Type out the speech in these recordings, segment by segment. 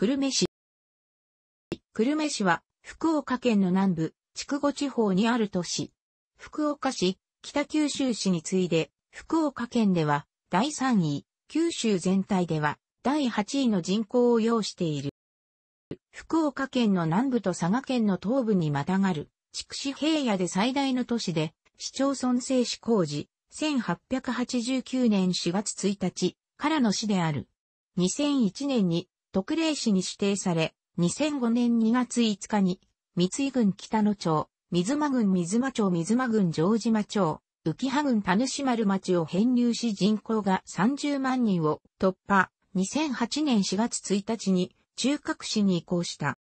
久留米市。久留米市は、福岡県の南部、筑後地方にある都市。福岡市、北九州市に次いで、福岡県では、第3位、九州全体では、第8位の人口を要している。福岡県の南部と佐賀県の東部にまたがる、筑紫平野で最大の都市で、市町村制施工事、1889年4月1日からの市である。2001年に特例市に指定され、2005年2月5日に、三井郡北野町、水間郡水間町水間郡城島町、浮羽郡田主丸町を編入し人口が30万人を突破、2008年4月1日に中核市に移行した。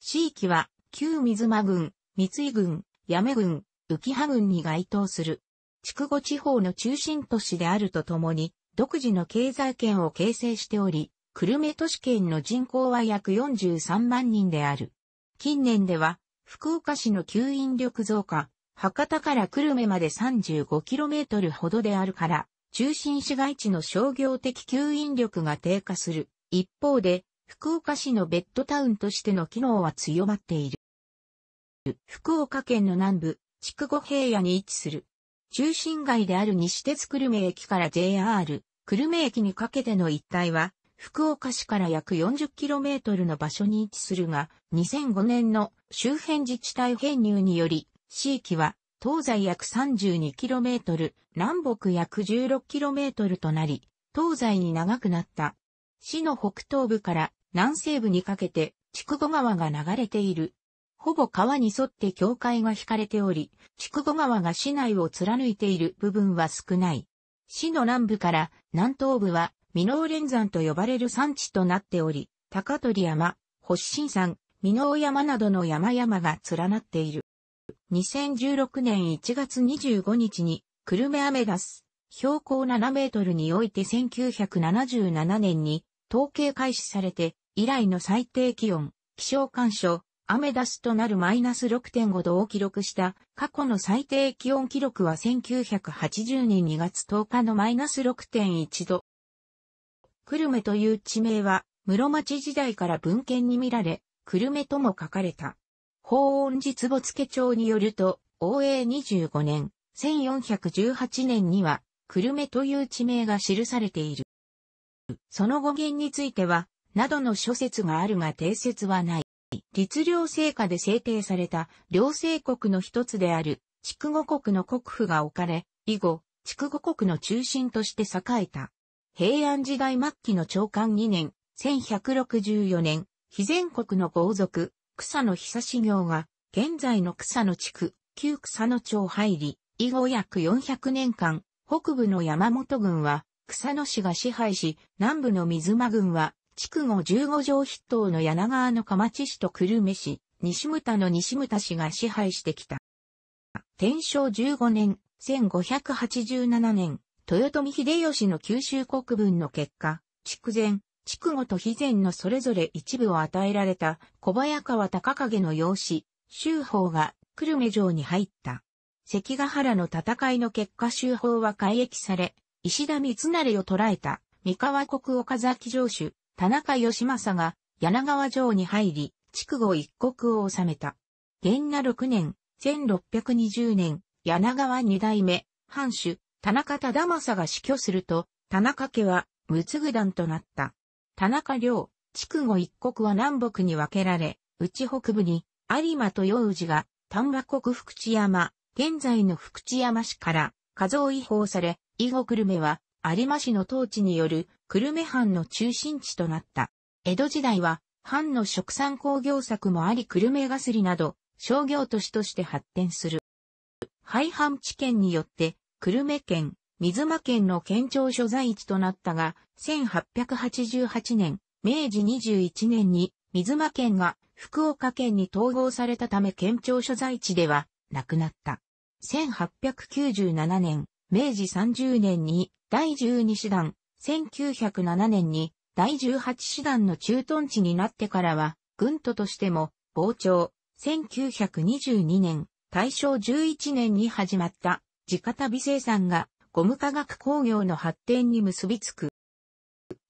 市域は、旧水間郡、三井郡、八女郡、浮羽郡に該当する。筑後地方の中心都市であるとともに、独自の経済圏を形成しており、クルメ都市圏の人口は約43万人である。近年では、福岡市の吸引力増加、博多から久留米まで 35km ほどであるから、中心市街地の商業的吸引力が低下する。一方で、福岡市のベッドタウンとしての機能は強まっている。福岡県の南部、筑後平野に位置する。中心街である西鉄久留米駅から JR、久留米駅にかけての一帯は、福岡市から約 40km の場所に位置するが、2005年の周辺自治体編入により、地域は東西約 32km、南北約 16km となり、東西に長くなった。市の北東部から南西部にかけて、筑後川が流れている。ほぼ川に沿って境界が引かれており、筑後川が市内を貫いている部分は少ない。市の南部から南東部は美濃連山と呼ばれる山地となっており、高取山、星新山、美濃山などの山々が連なっている。2016年1月25日に、久留米アメダス、標高7メートルにおいて1977年に統計開始されて、以来の最低気温、気象干渉、アメダスとなるマイナス6.5度を記録した過去の最低気温記録は1980年2月10日のマイナス6.1度。久留米という地名は、室町時代から文献に見られ、久留米とも書かれた。法恩寺坪付町によると、応永25年、1418年には、久留米という地名が記されている。その語源については、などの諸説があるが定説はない。律令成果で制定された両政国の一つである、筑後国の国府が置かれ、以後、筑後国の中心として栄えた。平安時代末期の長官2年、1164年、非全国の豪族、草の久し行が、現在の草の地区、旧草の町入り、以後約400年間、北部の山本軍は、草野市が支配し、南部の水間軍は、地区後十五条筆頭の柳川の鎌地市と久留米市、西牟田の西牟田市が支配してきた。天正15年、1587年、豊臣秀吉の九州国分の結果、筑前、筑後と肥前のそれぞれ一部を与えられた小早川高影の養子、周法が久留米城に入った。関ヶ原の戦いの結果周法は改役され、石田三成を捕らえた三河国岡崎城主、田中義政が柳川城に入り、筑後一国を治めた。元那六年、1620年、柳川二代目、藩主、田中忠政が死去すると、田中家は、津具団となった。田中領、筑後一国は南北に分けられ、内北部に、有馬と陽氏が、丹波国福知山、現在の福知山市から、加増違法され、以後久留米は、有馬市の統治による、久留米藩の中心地となった。江戸時代は、藩の食産工業策もあり久留米ガスリなど、商業都市として発展する。廃藩地県によって、久留米県、水間県の県庁所在地となったが、1888年、明治21年に水間県が福岡県に統合されたため県庁所在地ではなくなった。1897年、明治30年に第12師団、1907年に第18師団の駐屯地になってからは、軍都としても、傍聴、1922年、大正11年に始まった直旅生産がゴム化学工業の発展に結びつく。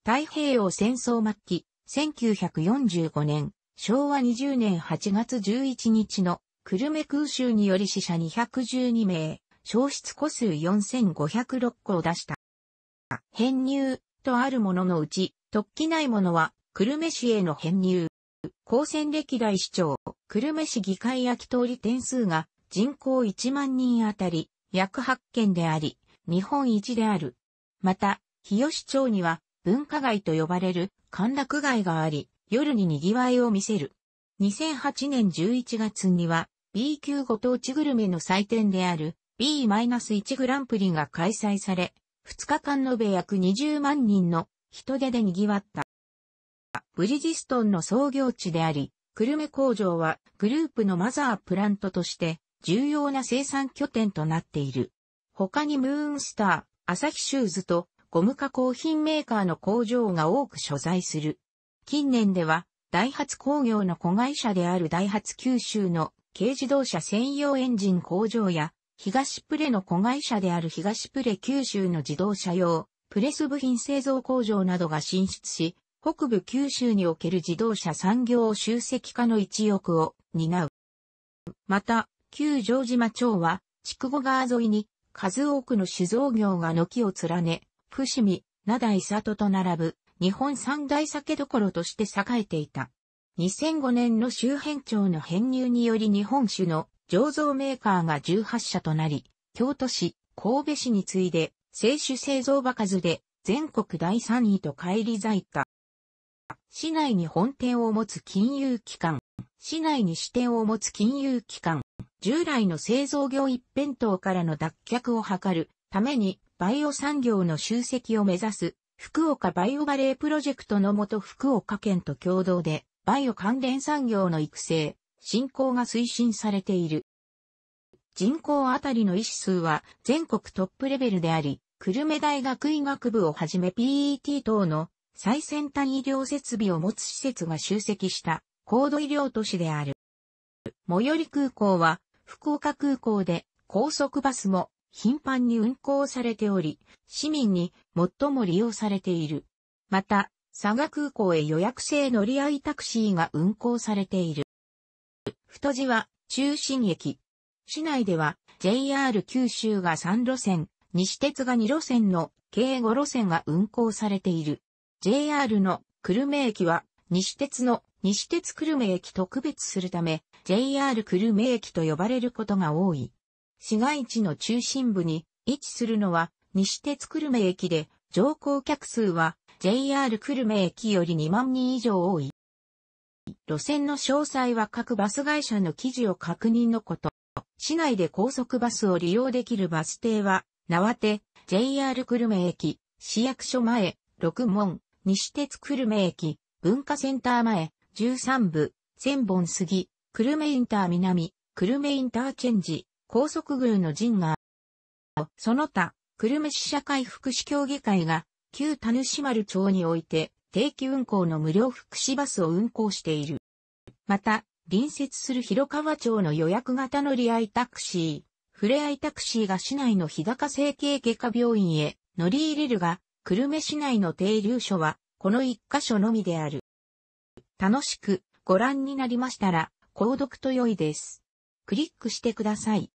太平洋戦争末期、1945年、昭和20年8月11日の久留米空襲により死者212名、消失個数4506個を出した。編入とあるもののうち、突起ないものは、久留米市への編入。高専歴代市長、久留米市議会焼き通り点数が人口1万人あたり約八件であり、日本一である。また、日吉町には文化街と呼ばれる歓楽街があり、夜に賑わいを見せる。2008年11月には B 級ご当地グルメの祭典である B-1 グランプリが開催され、2日間延べ約20万人の人手で賑わった。ブリヂストンの創業地であり、グルメ工場はグループのマザープラントとして重要な生産拠点となっている。他にムーンスター、アサヒシューズとゴム加工品メーカーの工場が多く所在する。近年では、ダイハツ工業の子会社であるダイハツ九州の軽自動車専用エンジン工場や、東プレの子会社である東プレ九州の自動車用、プレス部品製造工場などが進出し、北部九州における自動車産業集積化の一翼を担う。また、旧城島町は、筑後川沿いに数多くの酒造業が軒を連ね、伏見、灘井里と並ぶ日本三大酒どころとして栄えていた。2005年の周辺町の編入により日本酒の醸造メーカーが18社となり、京都市、神戸市に次いで、清酒製造場数で全国第3位と返り咲いた。市内に本店を持つ金融機関、市内に支店を持つ金融機関、従来の製造業一辺倒からの脱却を図るためにバイオ産業の集積を目指す福岡バイオバレープロジェクトのもと福岡県と共同でバイオ関連産業の育成、振興が推進されている。人口あたりの医師数は全国トップレベルであり、久留米大学医学部をはじめ PET 等の最先端医療設備を持つ施設が集積した高度医療都市である。最寄り空港は福岡空港で高速バスも頻繁に運行されており、市民に最も利用されている。また、佐賀空港へ予約制乗り合いタクシーが運行されている。太字は中心駅。市内では JR 九州が3路線、西鉄が2路線の計5路線が運行されている。JR の久留米駅は西鉄の西鉄久留米駅と区別するため、JR 久留米駅と呼ばれることが多い。市街地の中心部に位置するのは西鉄久留米駅で乗降客数は JR 久留米駅より2万人以上多い。路線の詳細は各バス会社の記事を確認のこと。市内で高速バスを利用できるバス停は、縄手、JR 久留米駅、市役所前、六門、西鉄久留米駅、文化センター前、13部、千本杉、久留米インター南、久留米インターチェンジ、高速宮の陣が、その他、久留米市社会福祉協議会が、旧田主丸町において、定期運行の無料福祉バスを運行している。また、隣接する広川町の予約型乗り合いタクシー、ふれあいタクシーが市内の日高整形外科病院へ乗り入れるが、久留米市内の停留所は、この一箇所のみである。楽しくご覧になりましたら、購読と良いです。クリックしてください。